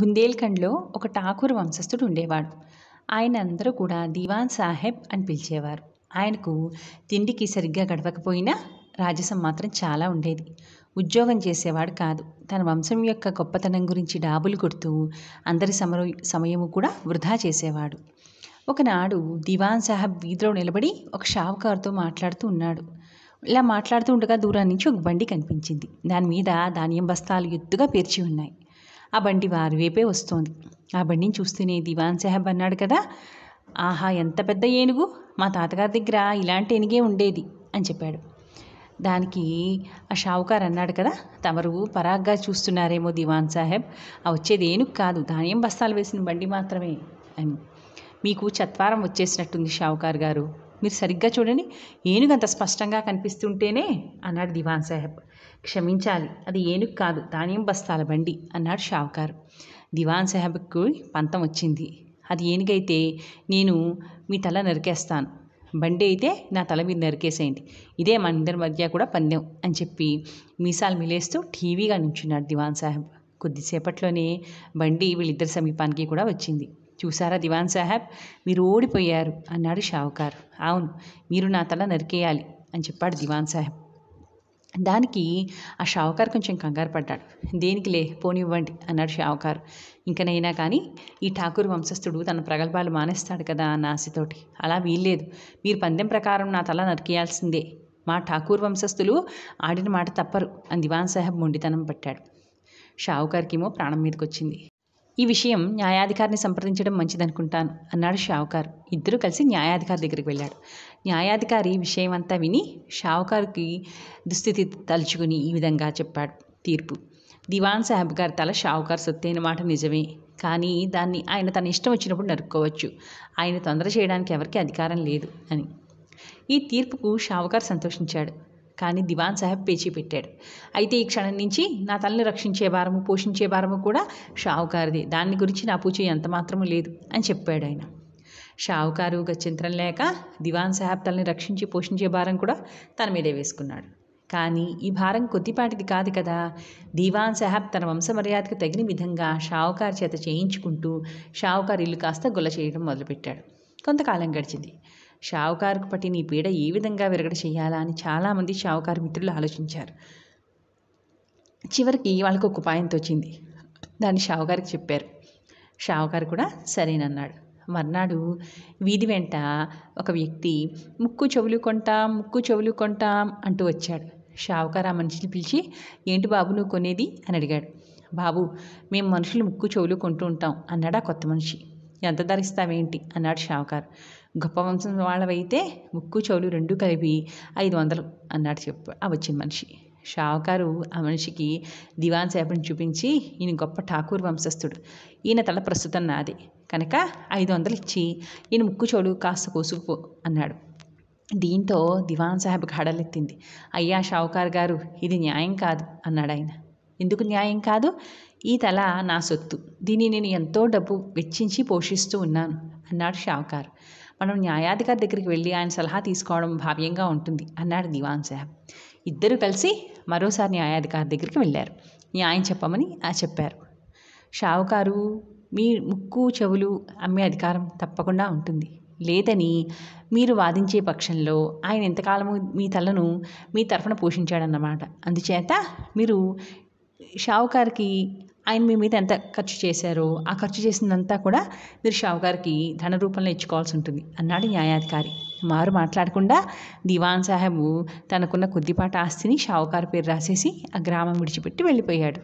బుందేల్ఖండ్లో ఒక ఠాకూర్ వంశస్థుడు ఉండేవాడు ఆయన అందరూ కూడా దివాన్ సాహెబ్ అని పిలిచేవారు ఆయనకు తిండికి సరిగ్గా గడవకపోయినా రాజసం మాత్రం చాలా ఉండేది ఉద్యోగం చేసేవాడు కాదు తన వంశం యొక్క గొప్పతనం గురించి డాబులు కొడుతూ అందరి సమర సమయము కూడా వృధా చేసేవాడు ఒకనాడు దివాన్ సాహెబ్ వీధిలో నిలబడి ఒక షావుకారుతో మాట్లాడుతూ ఉన్నాడు ఇలా మాట్లాడుతూ ఉండగా దూరం నుంచి ఒక బండి కనిపించింది దాని మీద ధాన్యం బస్తాలు ఎత్తుగా పేర్చి ఉన్నాయి ఆ బండి వారి వైపే వస్తోంది ఆ బండిని చూస్తేనే దివాన్ సాహెబ్ అన్నాడు కదా ఆహా ఎంత పెద్ద ఏనుగు మా తాతగారి దగ్గర ఇలాంటి ఏనుగే ఉండేది అని చెప్పాడు దానికి ఆ షావుకార్ అన్నాడు కదా తమరు పరాగ్గా చూస్తున్నారేమో దివాన్ సాహెబ్ ఆ వచ్చేది ఏనుగు కాదు ధాన్యం బస్తాలు వేసిన బండి మాత్రమే అని మీకు చత్వారం వచ్చేసినట్టుంది షావుకార్ గారు మీరు సరిగ్గా చూడండి ఏనుగు అంత స్పష్టంగా కనిపిస్తుంటేనే అన్నాడు దివాన్ సాహెబ్ క్షమించాలి అది ఏనుగు కాదు ధాన్యం బస్తాల బండి అన్నాడు షావుకారు దివాన్ సాహెబ్కు పంతం వచ్చింది అది ఏనుగైతే నేను మీ తల నరికేస్తాను బండి అయితే నా తల మీద నరికేసేయండి ఇదే మన ఇద్దరి మధ్య కూడా పందెం అని చెప్పి మీసాలు మిలేస్తూ టీవీగా నించున్నాడు దివాన్ సాహెబ్ కొద్దిసేపట్లోనే బండి వీళ్ళిద్దరి సమీపానికి కూడా వచ్చింది చూసారా దివాన్ సాహెబ్ మీరు ఓడిపోయారు అన్నాడు షావుకారు అవును మీరు నా తల నరికేయాలి అని చెప్పాడు దివాన్ సాహెబ్ దానికి ఆ షావుకారు కొంచెం కంగారు పడ్డాడు దేనికిలే పోనివ్వండి అన్నాడు షావుకారు ఇంకనైనా కానీ ఈ ఠాకూర్ వంశస్థుడు తన ప్రగల్భాలు మానేస్తాడు కదా అన్న ఆశతోటి అలా వీల్లేదు మీరు పందెం ప్రకారం నా తల నరికేయాల్సిందే మా ఠాకూర్ వంశస్థులు ఆడిన మాట తప్పరు అని దివాన్ సాహెబ్ మొండితనం పట్టాడు ఏమో ప్రాణం మీదకి వచ్చింది ఈ విషయం న్యాయాధికారిని సంప్రదించడం మంచిదనుకుంటాను అన్నాడు షావుకారు ఇద్దరూ కలిసి న్యాయాధికారి దగ్గరికి వెళ్ళాడు న్యాయాధికారి విషయం అంతా విని షావుకారుకి దుస్థితి తలుచుకుని ఈ విధంగా చెప్పాడు తీర్పు దివాన్ సాహెబ్ గారి తల షావుకారు సొత్తైన మాట నిజమే కానీ దాన్ని ఆయన తన ఇష్టం వచ్చినప్పుడు నరుక్కోవచ్చు ఆయన తొందర చేయడానికి ఎవరికీ అధికారం లేదు అని ఈ తీర్పుకు షావుకారు సంతోషించాడు కానీ దివాన్ సాహెబ్ పేచి పెట్టాడు అయితే ఈ క్షణం నుంచి నా తల్లిని రక్షించే భారము పోషించే భారము కూడా షావుకారిది దాని గురించి నా పూచి ఎంత మాత్రము లేదు అని చెప్పాడు ఆయన షావుకారు గచ్చింత్రం లేక దివాన్ సాహెబ్ తల్లిని రక్షించి పోషించే భారం కూడా తన మీదే వేసుకున్నాడు కానీ ఈ భారం కొద్దిపాటిది కాదు కదా దివాన్ సాహెబ్ తన వంశమర్యాదకు తగిన విధంగా షావుకారు చేత చేయించుకుంటూ షావుకారు ఇల్లు కాస్త గుల్ల చేయడం మొదలుపెట్టాడు కొంతకాలం గడిచింది షావుకారుకు పట్టి నీ పీడ ఏ విధంగా విరగడ చేయాలా అని చాలామంది షావుకారు మిత్రులు ఆలోచించారు చివరికి వాళ్ళకు ఒక ఉపాయంతో వచ్చింది దాన్ని షావుకారికి చెప్పారు షావుకారు కూడా సరేనన్నాడు మర్నాడు వీధి వెంట ఒక వ్యక్తి ముక్కు చెవులు కొంటాం ముక్కు చెవులు కొంటాం అంటూ వచ్చాడు షావుకారు ఆ మనిషిని పిలిచి ఏంటి బాబు నువ్వు కొనేది అని అడిగాడు బాబు మేము మనుషులు ముక్కు చెవులు కొంటూ ఉంటాం అన్నాడు ఆ కొత్త మనిషి ఎంత ధరిస్తావేంటి అన్నాడు షావుకారు గొప్ప వంశం వాళ్ళవైతే ముక్కు చెవులు రెండు కలిపి ఐదు వందలు అన్నాడు చెప్పు ఆ వచ్చిన మనిషి షావుకారు ఆ మనిషికి దివాన్ సేపని చూపించి ఈయన గొప్ప ఠాకూర్ వంశస్థుడు ఈయన తల ప్రస్తుతం నాది కనుక ఐదు వందలు ఇచ్చి ఈయన ముక్కు చెవులు కాస్త కోసుకు అన్నాడు దీంతో దివాన్ సాహెబ్ హడలెత్తింది అయ్యా షావుకార్ గారు ఇది న్యాయం కాదు అన్నాడు ఆయన ఎందుకు న్యాయం కాదు ఈ తల నా సొత్తు దీన్ని నేను ఎంతో డబ్బు వెచ్చించి పోషిస్తూ ఉన్నాను అన్నాడు షావుకారు మనం న్యాయాధికారి దగ్గరికి వెళ్ళి ఆయన సలహా తీసుకోవడం భావ్యంగా ఉంటుంది అన్నాడు దివాన్ సాహెబ్ ఇద్దరు కలిసి మరోసారి న్యాయాధికారి దగ్గరికి వెళ్ళారు న్యాయం చెప్పమని ఆ చెప్పారు షావుకారు మీ ముక్కు చెవులు అమ్మే అధికారం తప్పకుండా ఉంటుంది లేదని మీరు వాదించే పక్షంలో ఆయన ఎంతకాలము మీ తలను మీ తరఫున పోషించాడన్నమాట అందుచేత మీరు షావుకార్కి ఆయన మీ మీద ఎంత ఖర్చు చేశారో ఆ ఖర్చు చేసిందంతా కూడా మీరు షావుకార్కి ధన రూపంలో ఇచ్చుకోవాల్సి ఉంటుంది అన్నాడు న్యాయాధికారి మారు మాట్లాడకుండా దివాన్ సాహెబు తనకున్న కొద్దిపాటి ఆస్తిని షావుకారు పేరు రాసేసి ఆ గ్రామం విడిచిపెట్టి వెళ్ళిపోయాడు